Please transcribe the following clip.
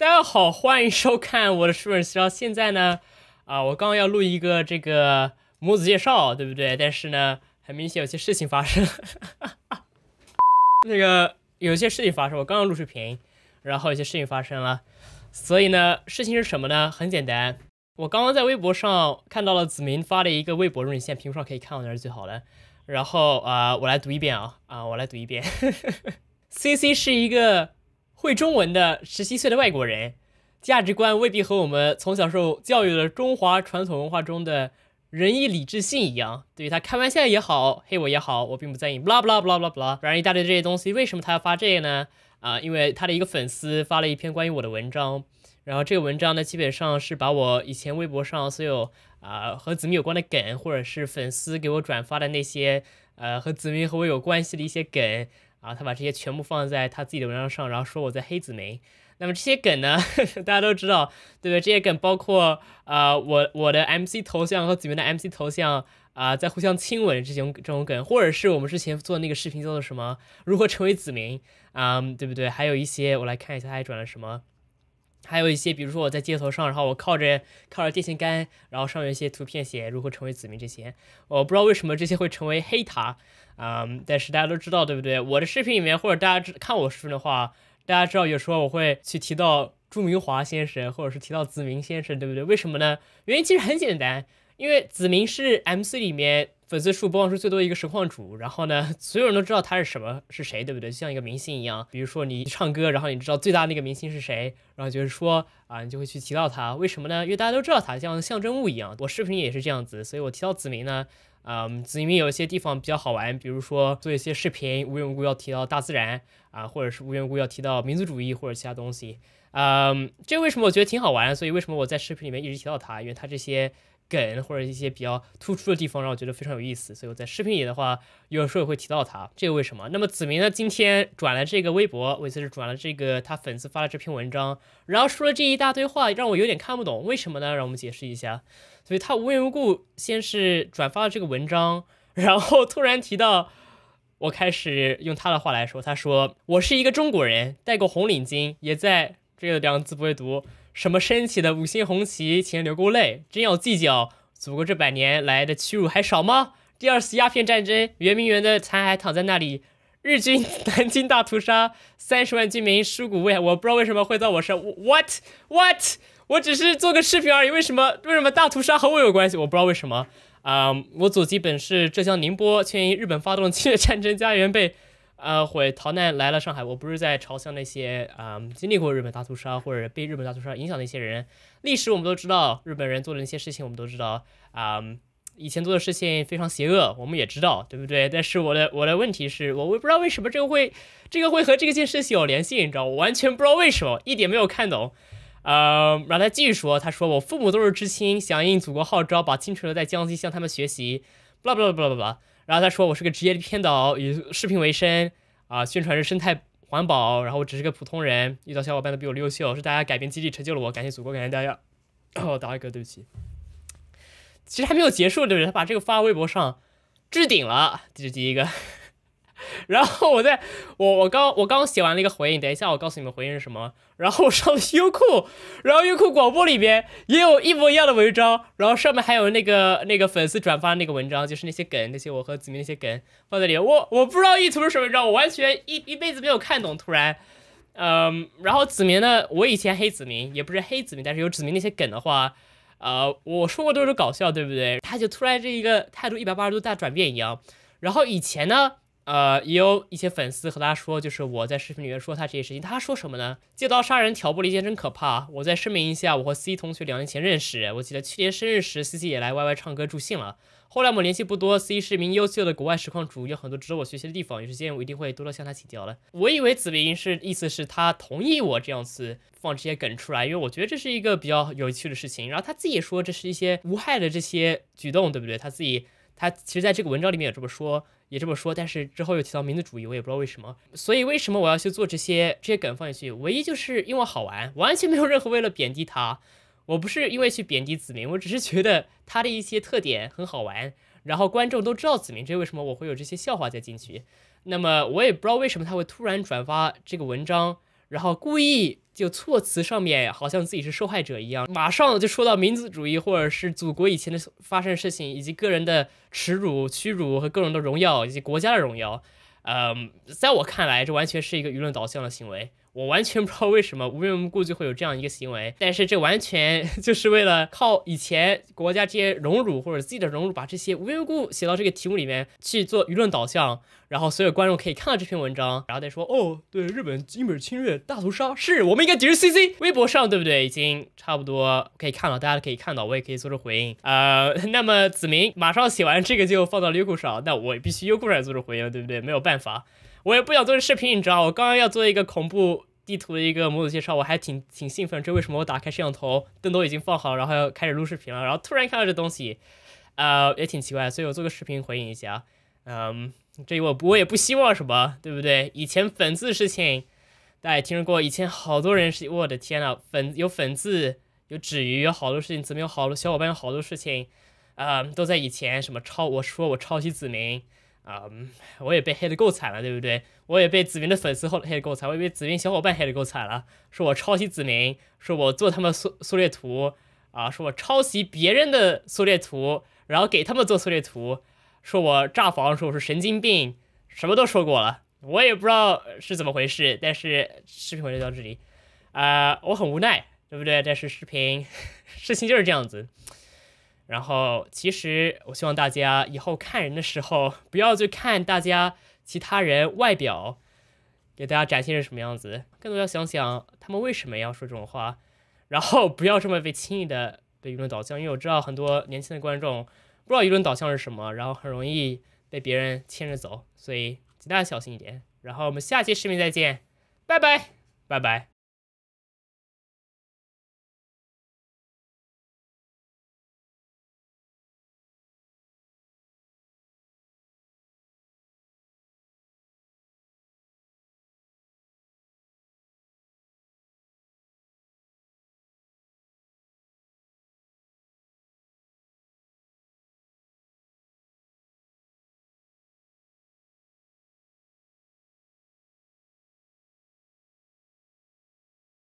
大家好，欢迎收看我的视频介绍。现在呢，啊，我刚刚要录一个这个模子介绍，对不对？但是呢，很明显有些事情发生。那个有些事情发生，我刚刚录视频，然后有些事情发生了。所以呢，事情是什么呢？很简单，我刚刚在微博上看到了子民发了一个微博，如果你现在屏幕上可以看到，那是最好的。然后啊，我来读一遍啊啊，我来读一遍。C C 是一个。会中文的十七岁的外国人，价值观未必和我们从小受教育的中华传统文化中的仁义礼智信一样。对于他开玩笑也好，黑我也好，我并不在意。blah blah blah blah blah，反正一大堆这些东西。为什么他要发这个呢？啊，因为他的一个粉丝发了一篇关于我的文章，然后这个文章呢，基本上是把我以前微博上所有啊和子民有关的梗，或者是粉丝给我转发的那些呃和子民和我有关系的一些梗。然后他把这些全部放在他自己的文章上，然后说我在黑子民。那么这些梗呢，大家都知道，对不对？这些梗包括啊，我我的 MC 头像和子民的 MC 头像啊，在互相亲吻这种这种梗，或者是我们之前做那个视频叫做什么？如何成为子民？啊，对不对？还有一些，我来看一下，他还转了什么？还有一些，比如说我在街头上，然后我靠着靠着电线杆，然后上面一些图片写如何成为子民这些。我不知道为什么这些会成为黑塔。嗯，但是大家都知道，对不对？我的视频里面，或者大家看我视频的话，大家知道，有时候我会去提到朱明华先生，或者是提到子明先生，对不对？为什么呢？原因其实很简单，因为子明是 MC 里面粉丝数、播放数最多的一个实况主，然后呢，所有人都知道他是什么，是谁，对不对？就像一个明星一样，比如说你唱歌，然后你知道最大的那个明星是谁，然后就是说啊，你就会去提到他。为什么呢？因为大家都知道他像象征物一样，我视频也是这样子，所以我提到子明呢。嗯，子因有一些地方比较好玩，比如说做一些视频，无缘无故要提到大自然啊，或者是无缘无故要提到民族主义或者其他东西，嗯，这为什么我觉得挺好玩？所以为什么我在视频里面一直提到它？因为它这些。梗或者一些比较突出的地方，让我觉得非常有意思，所以我在视频里的话，有时候也会提到他。这个为什么？那么子明呢？今天转了这个微博，我也是转了这个他粉丝发的这篇文章，然后说了这一大堆话，让我有点看不懂，为什么呢？让我们解释一下。所以他无缘无故先是转发了这个文章，然后突然提到，我开始用他的话来说，他说我是一个中国人，戴过红领巾，也在这个两字不会读。什么升起的五星红旗请流过泪？真要计较，祖国这百年来的屈辱还少吗？第二次鸦片战争，圆明园的残骸躺在那里；日军南京大屠杀，三十万军民尸骨未，我不知道为什么会在我身。What what？我只是做个视频而已，为什么为什么大屠杀和我有关系？我不知道为什么。啊，我祖籍本是浙江宁波，却因日本发动侵略战争，家园被。啊，回逃难来了上海，我不是在嘲笑那些啊经历过日本大屠杀或者被日本大屠杀影响的一些人。历史我们都知道，日本人做的那些事情我们都知道啊，以前做的事情非常邪恶，我们也知道，对不对？但是我的我的问题是，我我不知道为什么这个会这个会和这件事情有联系，你知道？我完全不知道为什么，一点没有看懂。呃，然后他继续说，他说我父母都是知青，响应祖国号召，把青春留在江西，向他们学习，b 拉 a 拉 b 拉 a 拉。然后他说：“我是个职业编导，以视频为生，啊，宣传是生态环保。然后我只是个普通人，遇到小伙伴都比我优秀，是大家改变激励成就了我，感谢祖国，感谢大家。”哦，第二个，对不起，其实还没有结束，对不对？他把这个发微博上置顶了，这是第一个。然后我在，我我刚我刚写完了一个回应，等一下我告诉你们回应是什么。然后我上了优酷，然后优酷广播里边也有一模一样的文章，然后上面还有那个那个粉丝转发那个文章，就是那些梗，那些我和子明那些梗放在里。我我不知道意图是什么你知道，我完全一一辈子没有看懂。突然，嗯，然后子明呢，我以前黑子明也不是黑子明，但是有子明那些梗的话，呃，我说过都是搞笑，对不对？他就突然这一个态度一百八十度大转变一样。然后以前呢。呃，也有一些粉丝和他说，就是我在视频里面说他这些事情，他说什么呢？借刀杀人、挑拨离间真可怕。我再声明一下，我和 C 同学两年前认识，我记得去年生日时，C 也来 YY 唱歌助兴了。后来我们联系不多，C 是一名优秀的国外实况主，有很多值得我学习的地方，有时间我一定会多多向他请教的。我以为子明是意思是他同意我这样子放这些梗出来，因为我觉得这是一个比较有趣的事情。然后他自己说，这是一些无害的这些举动，对不对？他自己。他其实在这个文章里面有这么说，也这么说，但是之后又提到民族主义，我也不知道为什么。所以为什么我要去做这些这些梗放进去？唯一就是因为好玩，完全没有任何为了贬低他。我不是因为去贬低子明，我只是觉得他的一些特点很好玩。然后观众都知道子明，这为什么我会有这些笑话再进去。那么我也不知道为什么他会突然转发这个文章。然后故意就措辞上面好像自己是受害者一样，马上就说到民族主义或者是祖国以前的发生事情，以及个人的耻辱、屈辱和个人的荣耀以及国家的荣耀。嗯，在我看来，这完全是一个舆论导向的行为。我完全不知道为什么无缘无故就会有这样一个行为，但是这完全 就是为了靠以前国家这些荣辱或者自己的荣辱，把这些无缘无故写到这个题目里面去做舆论导向，然后所有观众可以看到这篇文章，然后再说哦，对，日本侵本侵略大屠杀是我们应该抵制 CC。微博上对不对？已经差不多可以看了，大家都可以看到，我也可以做出回应。呃，那么子明马上写完这个就放到优酷上，那我必须优酷上做出回应，对不对？没有办法。我也不想做视频，你知道，我刚刚要做一个恐怖地图的一个模组介绍，我还挺挺兴奋。这为什么我打开摄像头，灯都已经放好，然后要开始录视频了，然后突然看到这东西，啊，也挺奇怪。所以我做个视频回应一下，嗯，这我我也不希望什么，对不对？以前粉字事情，大家听说过，以前好多人是，我的天呐，粉有粉字，有纸鱼，有好多事情，怎么有好多小伙伴有好多事情，啊，都在以前什么抄，我说我抄袭子民。啊，我也被黑的够惨了，对不对？我也被子民的粉丝后黑的够惨，我也被子民小伙伴黑的够惨了，说我抄袭子民，说我做他们缩缩略图，啊，说我抄袭别人的缩略图，然后给他们做缩略图，说我炸房，说我是神经病，什么都说过了，我也不知道是怎么回事，但是视频我就到这里，啊，我很无奈，对不对？但是视频 事情就是这样子。然后，其实我希望大家以后看人的时候，不要去看大家其他人外表给大家展现是什么样子，更多要想想他们为什么要说这种话，然后不要这么被轻易的被舆论导向，因为我知道很多年轻的观众不知道舆论导向是什么，然后很容易被别人牵着走，所以请大家小心一点。然后我们下期视频再见，拜拜，拜拜。